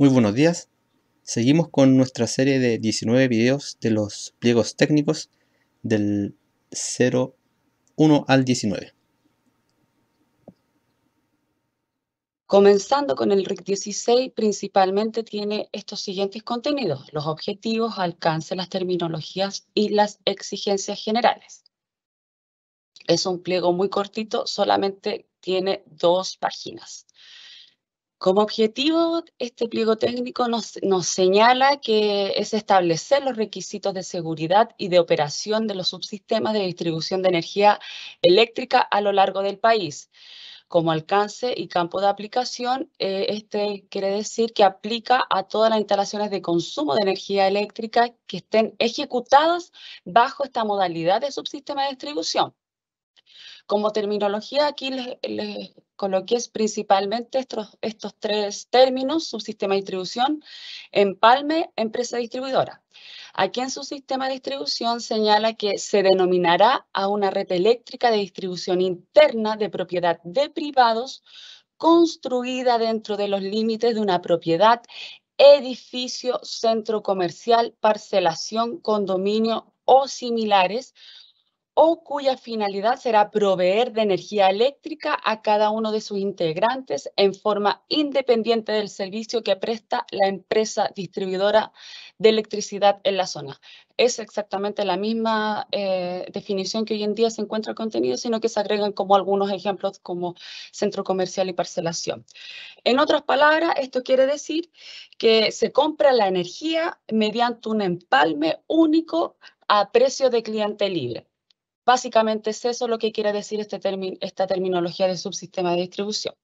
Muy buenos días. Seguimos con nuestra serie de 19 videos de los pliegos técnicos del 01 al 19. Comenzando con el RIC 16, principalmente tiene estos siguientes contenidos, los objetivos, alcance, las terminologías y las exigencias generales. Es un pliego muy cortito, solamente tiene dos páginas. Como objetivo, este pliego técnico nos, señala que es establecer los requisitos de seguridad y de operación de los subsistemas de distribución de energía eléctrica a lo largo del país. Como alcance y campo de aplicación, eh, este quiere decir que aplica a todas las instalaciones de consumo de energía eléctrica que estén ejecutadas bajo esta modalidad de subsistema de distribución. Como terminología, aquí les es principalmente estos, estos tres términos, subsistema de distribución, empalme, empresa distribuidora. Aquí en su sistema de distribución señala que se denominará a una red eléctrica de distribución interna de propiedad de privados construida dentro de los límites de una propiedad, edificio, centro comercial, parcelación, condominio o similares, o cuya finalidad será proveer de energía eléctrica a cada uno de sus integrantes en forma independiente del servicio que presta la empresa distribuidora de electricidad en la zona. Es exactamente la misma eh, definición que hoy en día se encuentra contenido, sino que se agregan como algunos ejemplos como centro comercial y parcelación. En otras palabras, esto quiere decir que se compra la energía mediante un empalme único a precio de cliente libre. Básicamente es eso lo que quiere decir este término, esta terminología de subsistema de distribución.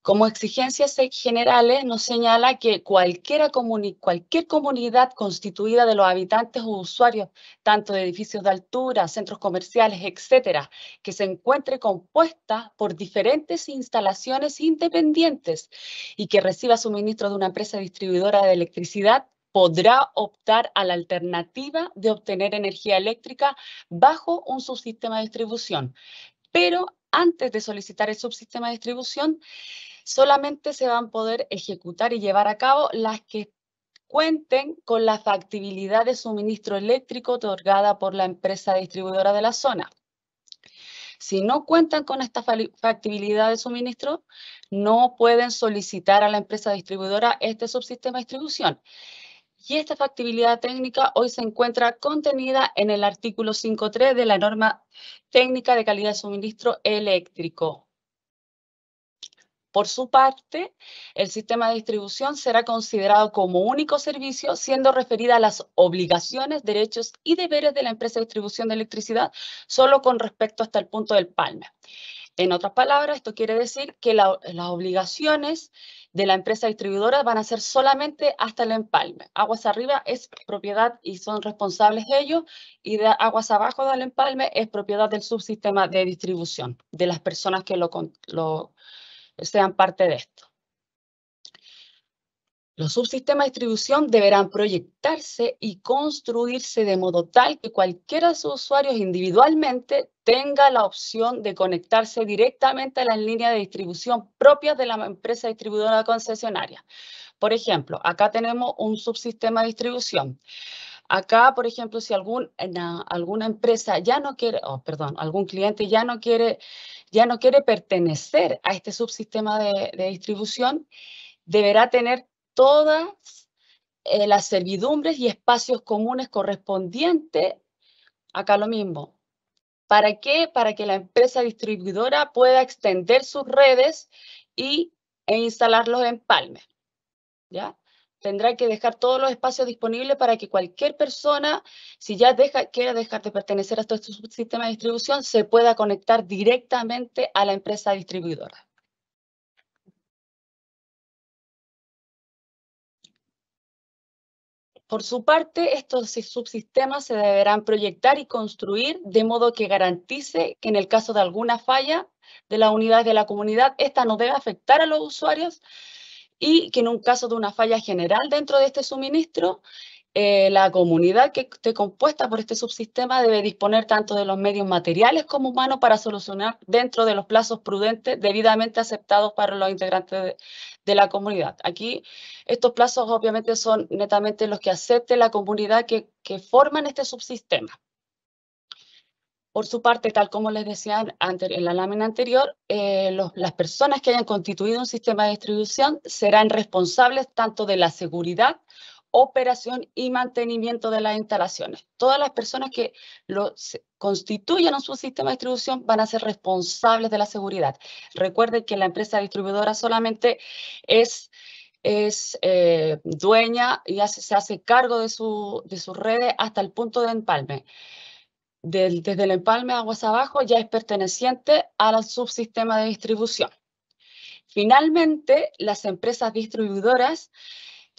Como exigencias generales nos señala que cualquier comunidad constituida de los habitantes o usuarios, tanto de edificios de altura, centros comerciales, etcétera, que se encuentre compuesta por diferentes instalaciones independientes y que reciba suministro de una empresa distribuidora de electricidad, podrá optar a la alternativa de obtener energía eléctrica bajo un subsistema de distribución. Pero antes de solicitar el subsistema de distribución, solamente se van a poder ejecutar y llevar a cabo las que cuenten con la factibilidad de suministro eléctrico otorgada por la empresa distribuidora de la zona. Si no cuentan con esta factibilidad de suministro, no pueden solicitar a la empresa distribuidora este subsistema de distribución y esta factibilidad técnica hoy se encuentra contenida en el artículo 5.3 de la norma técnica de calidad de suministro eléctrico. Por su parte, el sistema de distribución será considerado como único servicio, siendo referida a las obligaciones, derechos y deberes de la empresa de distribución de electricidad solo con respecto hasta el punto del Palma. En otras palabras, esto quiere decir que las obligaciones de la empresa distribuidora van a ser solamente hasta el empalme. Aguas arriba es propiedad y son responsables ellos y de aguas abajo del empalme es propiedad del subsistema de distribución de las personas que lo sean parte de esto. Los subsistemas de distribución deberán proyectarse y construirse de modo tal que cualquiera de sus usuarios individualmente tenga la opción de conectarse directamente a las líneas de distribución propias de la empresa distribuidora concesionaria. Por ejemplo, acá tenemos un subsistema de distribución. Acá, por ejemplo, si algún, alguna empresa ya no quiere, oh, perdón, algún cliente ya no quiere, ya no quiere pertenecer a este subsistema de, de distribución, deberá tener todas eh, las servidumbres y espacios comunes correspondientes, acá lo mismo. ¿Para qué? Para que la empresa distribuidora pueda extender sus redes y, e instalar los empalmes. ¿Ya? Tendrá que dejar todos los espacios disponibles para que cualquier persona, si ya deja, quiera dejar de pertenecer a todo este sistema de distribución, se pueda conectar directamente a la empresa distribuidora. Por su parte, estos subsistemas se deberán proyectar y construir de modo que garantice que en el caso de alguna falla de la unidad de la comunidad, esta no debe afectar a los usuarios y que en un caso de una falla general dentro de este suministro, eh, la comunidad que esté compuesta por este subsistema debe disponer tanto de los medios materiales como humanos para solucionar dentro de los plazos prudentes debidamente aceptados para los integrantes de, la comunidad. Aquí estos plazos obviamente son netamente los que acepte la comunidad que, que forman este subsistema. Por su parte, tal como les decía en la lámina anterior, eh, las personas que hayan constituido un sistema de distribución serán responsables tanto de la seguridad operación y mantenimiento de las instalaciones. Todas las personas que lo constituyan su sistema de distribución van a ser responsables de la seguridad. Recuerden que la empresa distribuidora solamente es, es eh, dueña y se hace cargo de, su, de sus redes hasta el punto de empalme. desde el empalme aguas abajo ya es perteneciente al subsistema de distribución. Finalmente, las empresas distribuidoras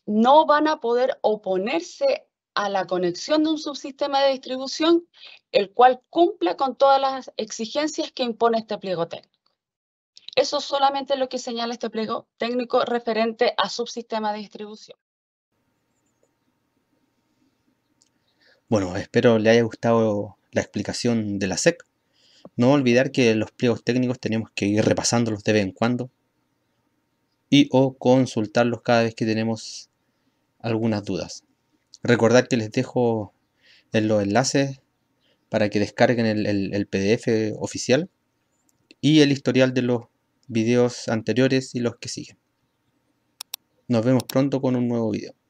no van a poder oponerse a la conexión de un subsistema de distribución, el cual cumple con todas las exigencias que impone este pliego técnico. Eso solamente es lo que señala este pliego técnico referente a subsistema de distribución. Bueno, espero le haya gustado la explicación de la SEC. No olvidar que los pliegos técnicos tenemos que ir repasándolos de vez en cuando y o consultarlos cada vez que tenemos algunas dudas. Recordar que les dejo en los enlaces para que descarguen el PDF oficial y el historial de los videos anteriores y los que siguen. Nos vemos pronto con un nuevo video.